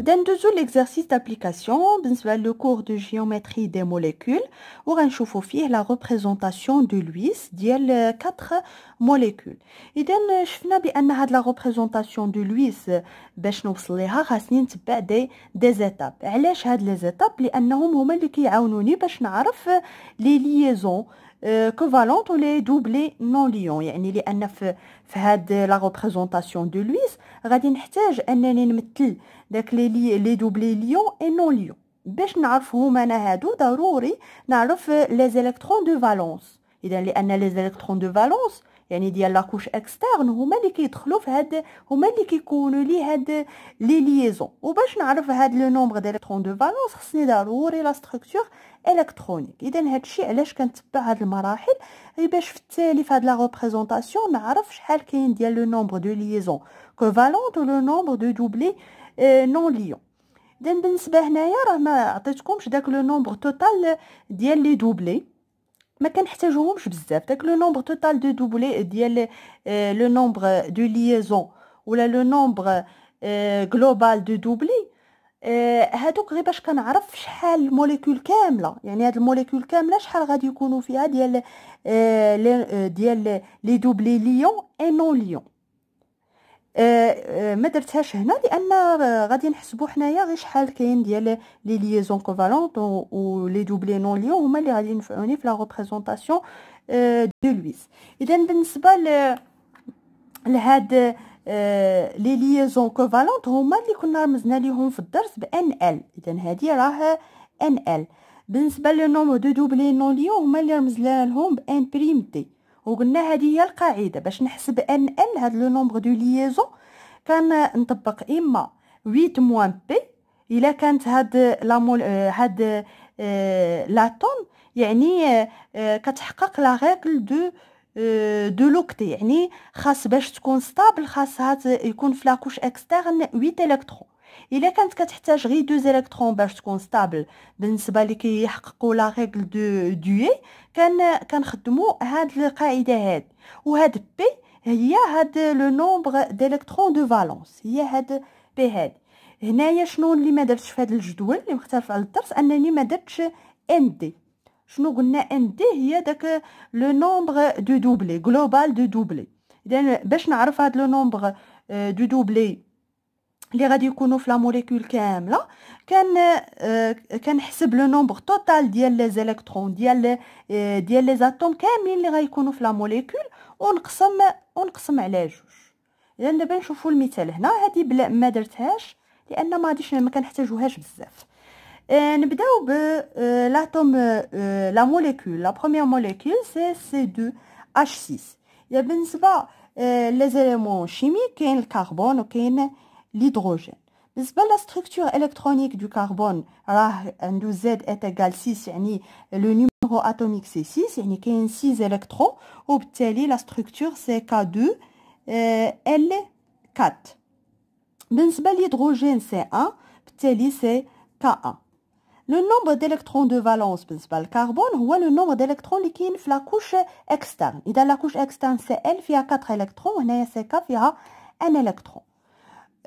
Dans deuxième exercice d'application, le cours de géométrie des molécules, on va la représentation de l'huisse, d'il y euh, quatre molécules. Et dans on a que la représentation de l'huisse, ben, il y a vous des étapes. Je vais les étapes, Parce qu'ils lesquelles sont les liaisons. Que euh, valent ou les doublés non-lions. Il y a une représentation de l'UIS, nous de les doublés lions et non-lions. Pour nous euh, les électrons de valence, les électrons de valence, la couche externe, sont euh, les liaisons. Pour le nombre d'électrons de valence, c'est la structure. الكترونيك اذا هادشي علاش كنتبع هاد المراحل غير باش في التالي في هاد لا ريبريزونطاسيون نعرف شحال كاين ديال لو نومبر دو ليزون كوفالونت و نومبر دو دوبلي نون ليون اذا بالنسبه هنايا راه ما عطيتكمش داك لو نومبر توتال ديال لي دوبلي ما كنحتاجوهمش بزاف داك لو نومبر توتال دو دوبلي ديال آه، لو نومبر دو ليزون ولا لو نومبر غلوبال آه، دو دوبلي آه، هادوك غير باش كنعرف شحال الموليكول كامله يعني هاد الموليكول كامله شحال غادي يكونوا فيها ديال آه، آه، ديال لي دوبلي ليون اي نون ليون ما درتهاش هنا لان غادي نحسبوا حنايا غير شحال كاين ديال لي ليزون كوفالونت و لي دوبلي نون ليون هما اللي غادي ينفعوني في لا ريبريزونطاسيون دو لويس اذا بالنسبه لهاد آه، لي ليزون كوفالونت هما اللي كنا رمزنا ليهم في الدرس بان ال اذا هذه راه ان ال بالنسبه للنوم دو دوبلي نون ليون هما اللي رمزنا لهم بان بريم دي وقلنا هذه هي القاعده باش نحسب ان ال هاد لو نومبر دو ليزون كان نطبق اما 8 موان بي الا كانت هاد لا مول آه، هاد آه، لا يعني كتحقق لا ريغل دو آه، دو لوكت يعني خاص باش تكون ستابل خاصها يكون في لاكوش اكسترن 8 الكترون الا كانت كتحتاج غير دوز الكترون باش تكون ستابل بالنسبه اللي كيحققوا لا ريغل دو دوي كان كنخدموا هاد القاعده هاد وهاد بي هي هاد لو نومبر الكترون دو فالونس هي هاد بي هاد هنايا شنو اللي ما درتش في هاد الجدول اللي مختلف على الدرس انني ما درتش ان دي شنو قلنا ان دي هي داك لو نومبر دو دوبلي جلوبال دو دوبلي اذا باش نعرف هاد لو نومبر آه، دو دوبلي لي غادي يكونوا في لا موليكول كامله كان آه، كنحسب لو نومبر توتال ديال لي زيليكترون ديال آه، ديال لي زاتوم كاملين اللي غيكونوا في لا موليكول ونقسم ونقسم على جوج اذا دابا نشوفوا المثال هنا هذه بلا ما درتهاش لان ما غاديش ما كنحتاجوهاش بزاف nous euh, euh, la molécule. La première molécule, c'est C2H6. Il y les éléments chimiques, le carbone, et l'hydrogène. la structure électronique du carbone. Z est égal 6, le numéro atomique c'est 6, y a 6 électrons. la structure, c'est K2L4. Euh, l'hydrogène, c'est 1, c'est K1 le nombre d'électrons de valence ben, le carbone, ou le nombre d'électrons qui sont dans la couche externe La la couche externe L, y a 4 électrons et il y a 1 électron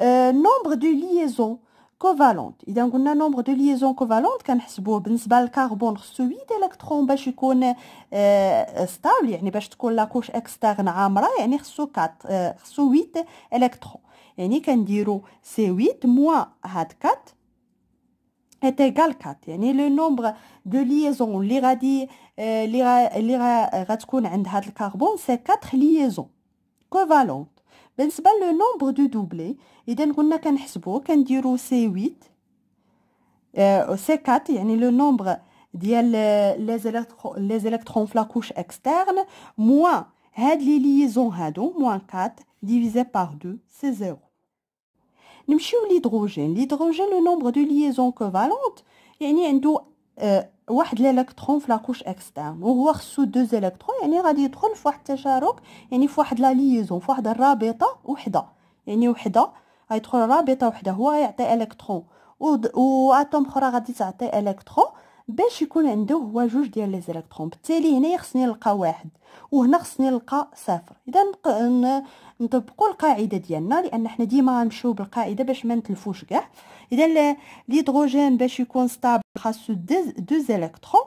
euh, nombre de liaisons covalentes a nombre de liaisons covalentes a ben, le carbone, خصو 8 ben, euh, euh, électrons stable يعني باش a est externe Il a 8 électrons 8 moins 4 est égal à 4. Yani le nombre de liaisons qui ont le carbone, c'est 4 liaisons covalentes. Ben, c'est pas le nombre de doublés. Et donc, on qu'un hasbou, qu'un C8. C4, yani le nombre de euh, les, les électrons externe, moins les liaisons, moins 4, divisé par 2, c'est 0. نمشيو للهيدروجين الهيدروجين لو نومبر دو ليزون كوفالونت يعني عنده آه، واحد الالكترون في لاكوش اكسترن وهو خصو دوز الكترون يعني غادي يدخل في واحد التشارك يعني في واحد لا ليزون في واحد الرابطه وحده يعني وحده غيدخل رابطه وحده هو يعطي الكترون اتوم اخرى غادي تعطي الكترون باش يكون عنده هو جوج ديال لي زيليكترون بالتالي هنايا خصني نلقى واحد وهنا خصني نلقى صفر اذا نطبقوا القاعده ديالنا لان حنا ديما غنمشيو بالقاعده باش ما نتلفوش كاع اذا الهيدروجين باش يكون ستابل خاصو دو زيليكترون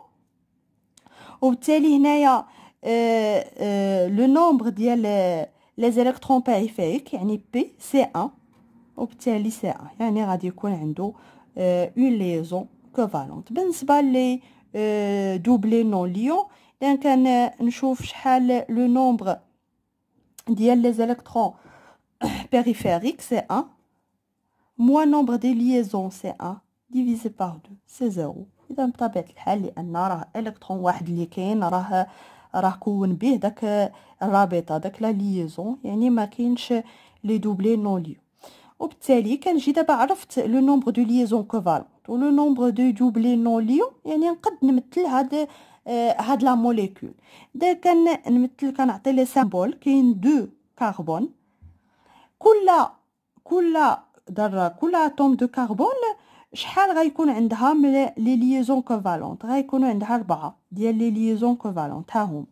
وبالتالي هنايا لو آه، نومبر آه، ديال لي زيليكترون بيريفيريك يعني بي سي ان وبالتالي سي ان يعني غادي يكون عنده اون آه، ليزون كوفالونت بالنسبه لي آه، دوبلي نون ليون اذا كان نشوف شحال لو نومبر ديال لي زيلكترون périphériques, سي 1. موا nombre des ليزون سي 1. ديفيزي par 2, سي 0. إذا بطبيعة الحال لأن راه إلكترون واحد اللي كاين راه راه كون به داك الرابطة داك لا ليزون يعني ما كاينش لي دوبلي نون ليون وبالتالي كنجي دابا عرفت لو نومبر دو ليزون كوفالونت ولو نومبر دو دوبلي نون ليون يعني نقد نمثل هاد آه، هاد لا موليكول دا كنمثل كنعطي لي سامبول كاين دو كاربون كل كل ذره كل اتوم دو كاربون شحال غيكون عندها من لي ليزون كوفالونت غيكونوا عندها ربعة ديال لي ليزون كوفالونت ها هما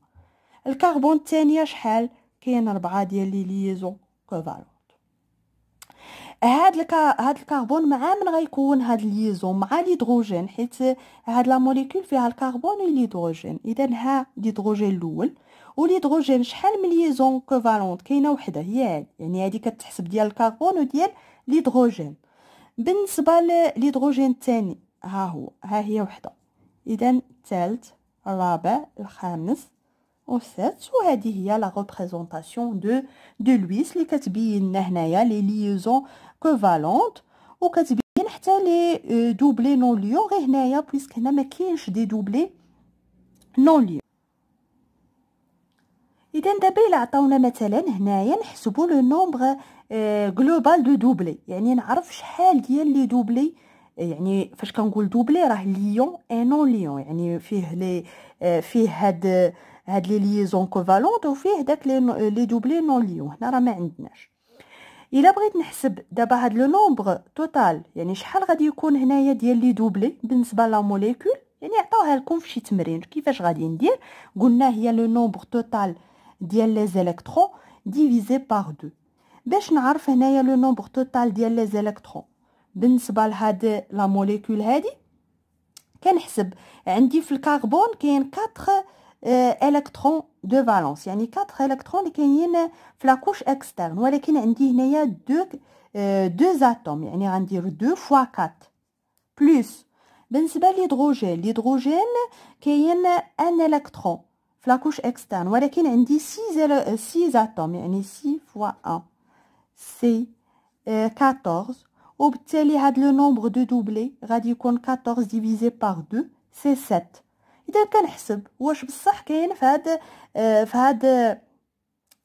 الكربون الثانيه شحال كاين ربعة ديال لي ليزون كوفالونت هاد الكا هاد الكربون مع من غيكون هاد ليزو مع الهيدروجين حيت هاد لا موليكول فيها الكربون و الهيدروجين اذا ها الهيدروجين الاول والهيدروجين شحال من ليزون كوفالونت كاينه وحده هي هادي يعني هادي كتحسب ديال الكربون وديال الهيدروجين بالنسبه للهيدروجين الثاني ها هو ها هي وحده اذا الثالث الرابع الخامس و 7 وهذه هي لا ريبريزونطاسيون دو دو لويس اللي كتبين لنا هنايا لي ليزون كوفالونت وكتبين حتى لي دوبلي نون ليون غير هنايا بويسك هنا ما كاينش دي دوبلي نون ليون اذا دابا الا عطاونا مثلا هنايا نحسبوا لو نومبر غلوبال دو دوبلي يعني نعرف شحال ديال لي دوبلي يعني فاش كنقول دوبلي راه ليون ان نون ليون يعني فيه لي آه، فيه هاد هاد لي ليزون كوفالونت وفيه داك لي لي دوبلي نون ليون هنا راه ما عندناش الا بغيت نحسب دابا هاد لو نومبر توتال يعني شحال غادي يكون هنايا ديال لي دوبلي بالنسبه لا موليكول يعني عطاوها لكم فشي تمرين كيفاش غادي ندير قلنا هي لو نومبر توتال ديال لي زيليكترون ديفيزي بار 2 باش نعرف هنايا لو نومبر توتال ديال لي زيليكترون بالنسبه لهاد لا موليكول هادي كنحسب عندي في الكربون كاين 4 آه، الكترون دو فالونس يعني 4 الكترون اللي كاينين في لاكوش اكسترن ولكن عندي هنايا دو آه، دو اتوم يعني غندير دو فوا 4 بلس بالنسبه للهيدروجين الهيدروجين كاين ان الكترون في لاكوش اكسترن ولكن عندي 6 6 اتوم يعني 6 فوا 1 سي 14 آه، وبالتالي هاد لو نومبر دو دوبلي غادي يكون 14 ديفيزي باغ 2 سي 7 اذا كنحسب واش بصح كاين في هاد في هاد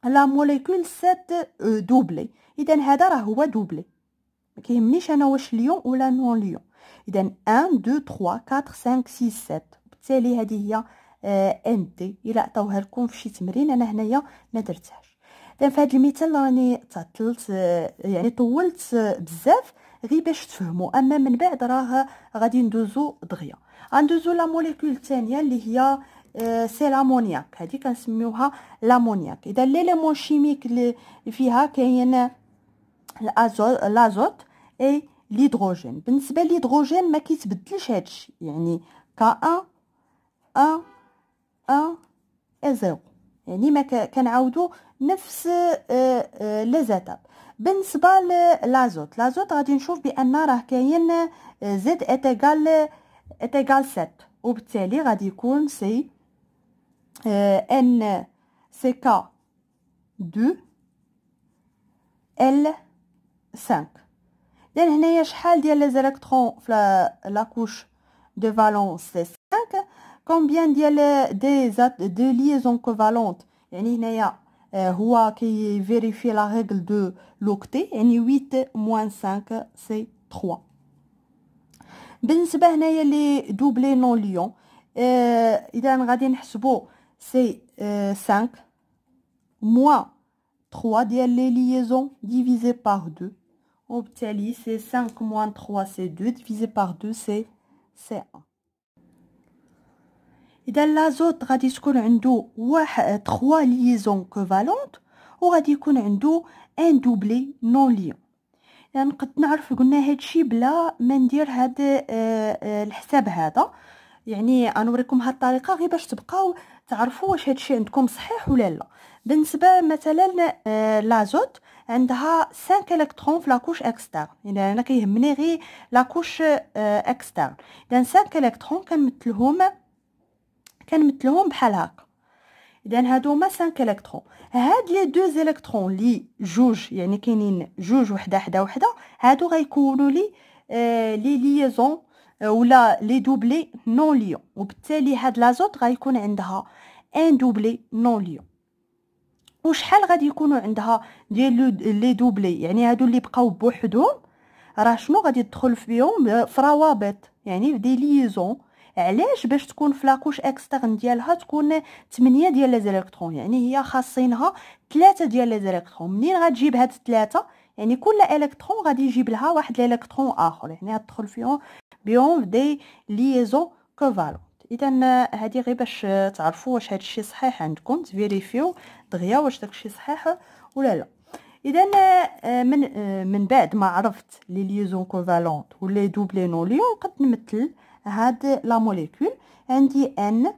لا موليكول 7 دوبلي اذا هذا راه هو دوبلي ما كيهمنيش انا واش ليون ولا نون ليون اذا 1 2 3 4 5 6 7 بالتالي هذه هي ان euh, تي الا عطاوها لكم في شي تمرين انا هنايا ما درتهاش اذا في هذا المثال راني تعطلت يعني طولت بزاف غير باش تفهموا اما من بعد راه غادي ندوزو دغيا غندوزو لا موليكول الثانيه اللي هي آه، سي لامونياك هذه كنسميوها لامونياك اذا ليمون كيميك اللي فيها كاين الازوت لازوت اي ليدروجين بالنسبه ليدروجين ما كيتبدلش هادشي يعني كا ا ا ا زيرو يعني ما كنعاودو نفس آه، آه، لي زيتاب بالنسبه للازوت لازوت غادي نشوف بان راه كاين آه، زد اتيغال اتيغال 7 وبالتالي غادي يكون سي ان سي كا 2 ال 5 اذا هنايا شحال ديال لي زيلكترون في لا كوش دو فالونس combien ديال des de liaisons covalentes يعني هنايا هو كي vérifie la règle de l'octet يعني 8 moins 5 c'est 3 بالنسبه هنايا لي دوبلي نون ليون اذا غادي سي 5 moins 3 ديال لي liaisons divisé par 2 وبالتالي سي 5 moins 3 c'est 2 divisé par 2 c'est 1 اذا لازوت غادي تكون عنده واحد تخوا ليزون كوفالونت وغادي يكون عنده ان دوبلي نون ليون يعني قد نعرف قلنا هادشي بلا ما ندير هاد آه، آه، الحساب هذا يعني غنوريكم هاد الطريقه غير باش تبقاو تعرفوا واش هادشي عندكم صحيح ولا لا بالنسبه مثلا آه، لازوت عندها 5 الكترون في لاكوش اكستر يعني انا كيهمني غير لاكوش اكسترن اذا 5 الكترون كنمثلهم كنمثلهم بحال هكا اذا هادو هما 5 الكترون هاد لي دو الكترون لي جوج يعني كاينين جوج وحده حدا وحده هادو غيكونوا لي آه، لي ليزون آه، ولا لي دوبلي نون ليون وبالتالي هاد لازوت غيكون عندها ان دوبلي نون ليون وشحال غادي يكونوا عندها ديال لي دوبلي يعني هادو اللي بقاو بوحدهم راه شنو غادي تدخل فيهم آه، في روابط يعني دي ليزون علاش باش تكون فلاكوش اكسترن ديالها تكون 8 ديال لي زيليكترون يعني هي خاصينها 3 ديال لي زيليكترون منين غتجيب هاد 3 يعني كل الكترون غادي يجيب لها واحد الالكترون اخر يعني غتدخل فيهم بيهم دي ليزون كوفالون اذا هذه غير باش تعرفوا واش هذا الشيء صحيح عندكم تفيريفيو دغيا واش داك الشيء صحيح ولا لا اذا آه، من آه، من بعد ما عرفت لي ليزون كوفالونت ولي دوبلي نوليون قد نمثل هاد لا موليكول عندي ان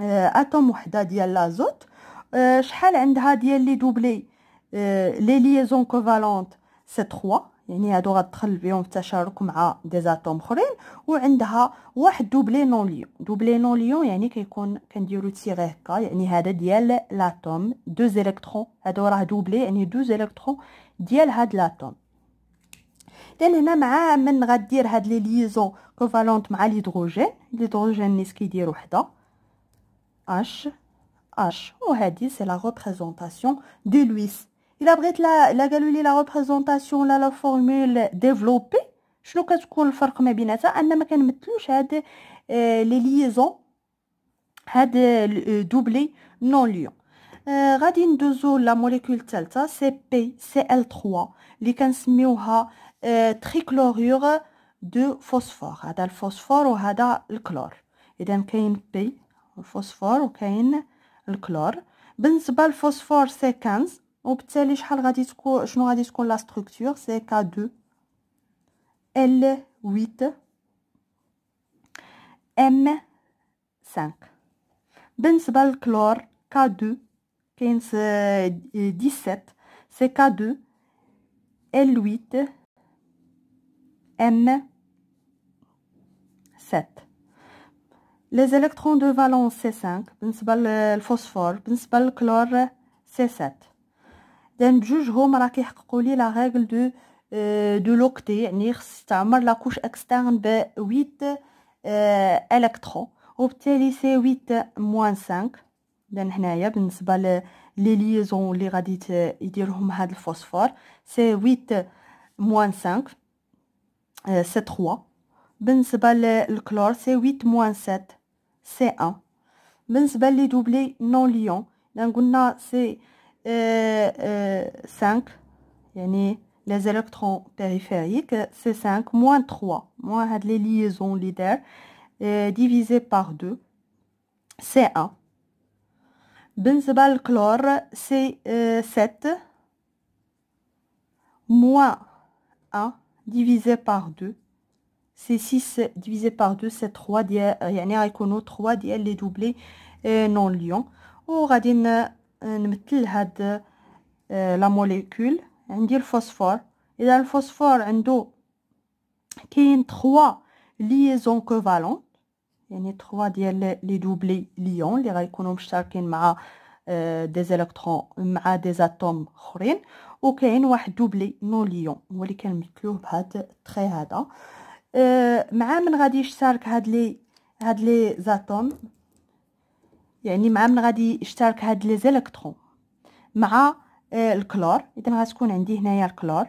آه، اتوم وحده ديال لازوت آه، شحال عندها ديال لي دوبلي آه، لي ليزون كوفالونت سي 3 يعني هادو غتدخل بهم في تشارك مع دي زاتوم اخرين وعندها واحد دوبلي نون ليون دوبلي نون ليون يعني كيكون كنديرو تيغ هكا يعني هذا ديال لاتوم دوز الكترون هادو راه دوبلي يعني دوز الكترون ديال هاد لاتوم لان هنا مع من غدير هاد لي ليزون كوفالونت مع الهيدروجين الهيدروجين نيس كيدير وحده اش اش وهادي سي لا ريبريزونطاسيون دو لويس الا بغيت لا لا قالوا لي لا ريبريزونطاسيون لا لا فورمول ديفلوبي شنو كتكون الفرق ما بيناتها ان ما كنمثلوش هاد آه لي ليزون هاد آه، دوبلي نون ليون آه غادي ندوزو لا موليكول الثالثه سي بي سي ال 3 اللي كنسميوها trichlorure de phosphore. Il le phosphore ou il le chlore. Il y a un P, le phosphore ou il y a un chlore. Le phosphore, c'est 15. Je me raconte la structure. C'est K2, L8, M5. Le chlore, K2, 17. C'est K2, L8, M7. Les électrons de valence C5, principal euh, le phosphore, principal le chlore C7. le juge, la règle de, euh, l'octet, cest la couche externe de 8 euh, électrons. Obtenu C8 moins 5. Hum, C8 moins 5. Euh, c'est 3 euh, le chlore, c'est 8 moins 7 C'est 1 بالنسبة لي دوبلي نون ليون لان قلنا سي 5 يعني les électrons périphériques, c'est 5 moins 3, moins les liaisons leader, euh, divisé par 2, c'est 1. le chlore, c'est 7, moins 1, divisé par 2 c'est 6 divisé par 2 c'est 3 ديال يعني a 3 ديال لي دوبلي نون ليون وغادي dans هاد لا موليكول عندي الفوسفور اذا الفوسفور عنده كاين 3 ليزون كوفالون a 3 ديال لي دوبلي ليون اللي غيكونوا مشتركين m'a دي آه، زيلكترون مع دي زاتوم اخرين وكاين واحد دوبلي نوليون هو اللي كنمثلوه بهاد التخي هذا آه، مع من غادي يشترك هاد لي هاد لي زاتوم يعني مع من غادي يشترك هاد لي زيلكترون مع آه، الكلور اذا غتكون عندي هنايا الكلور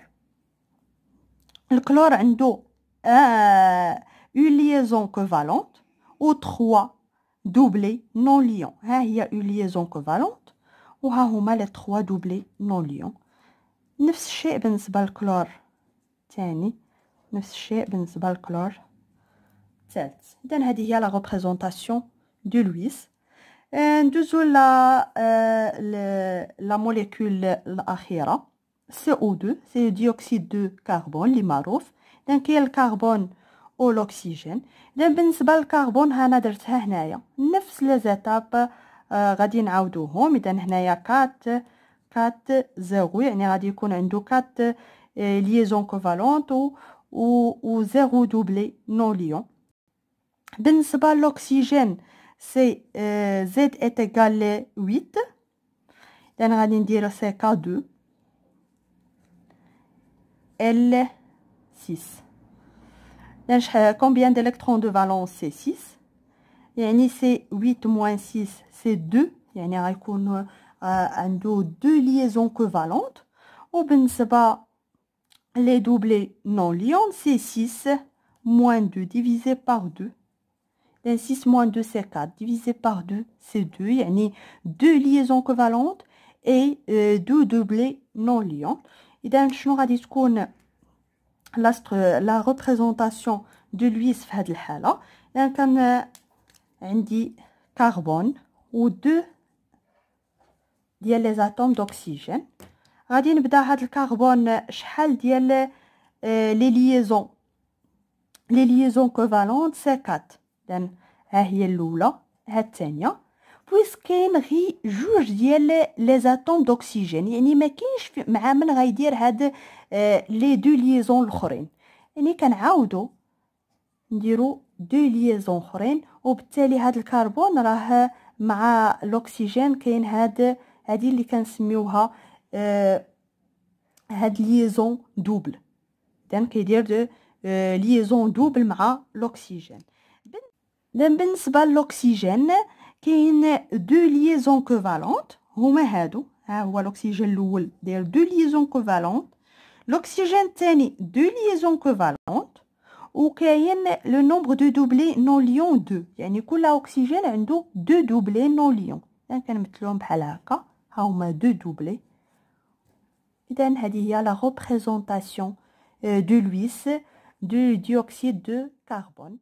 الكلور عنده اون ليزون كوفالونت و 3 doublé non lion. Hein, il y a une liaison covalente. Ou ha, les trois doublés non liants. Neuf chlore. la représentation de luis. Euh, euh, la, molécule CO2, c'est le dioxyde de carbone, y quel carbone? والاكسجين دابا بالنسبه للكربون هنا درتها هنايا نفس لي زيتاب آه غادي نعاودوهم اذا هنايا كات كات زيرو يعني غادي يكون عنده كات ليزون آه، كوفالونت و و زيرو دوبلي نو ليون بالنسبه للاكسجين سي آه زد ات ايكال 8 اذا غادي نديرو سي كا 2 ال 6 Euh, combien d'électrons de valence C'est 6. C'est 8 moins 6, c'est 2. يعني غيكون عنده deux liaisons covalentes. وبالنسبة les doublés non liants, c'est 6 moins 2 divisé par 2. Et 6 moins 2, c'est 4. Divisé par 2, c'est 2. Il y a deux liaisons covalentes et euh, deux doublés non liants. Et donc, je la représentation de l'huile في هذه الحاله يعني كان عندي كربون و دو ديال لي زاتوم دوكسيجين غادي نبدا هاد الكربون شحال ديال لي ليزون لي ليزون كوفالونت سي 4 اذن ها هي الاولى ها الثانيه كاين غي جوج ديال لي زاتوم دوكسيجين يعني ما كاينش مع من غيدير هاد آه، لي دو ليزون الاخرين يعني كنعاودو نديرو دو ليزون اخرين وبالتالي هاد الكربون راه مع الاكسجين كاين هاد هادي اللي كنسميوها آه هاد ليزون دوبل اذا كيدير دو آه، ليزون دوبل مع الاكسجين بالنسبه للاكسجين qu'il y deux liaisons covalentes, où on l'oxygène l'oule des deux liaisons covalentes, l'oxygène tient deux liaisons covalentes Ou qu'il y le nombre de doublés non liants 2. il y a l'oxygène un deux doublés non liants, donc on à la a deux la représentation euh, de Lewis du dioxyde de carbone.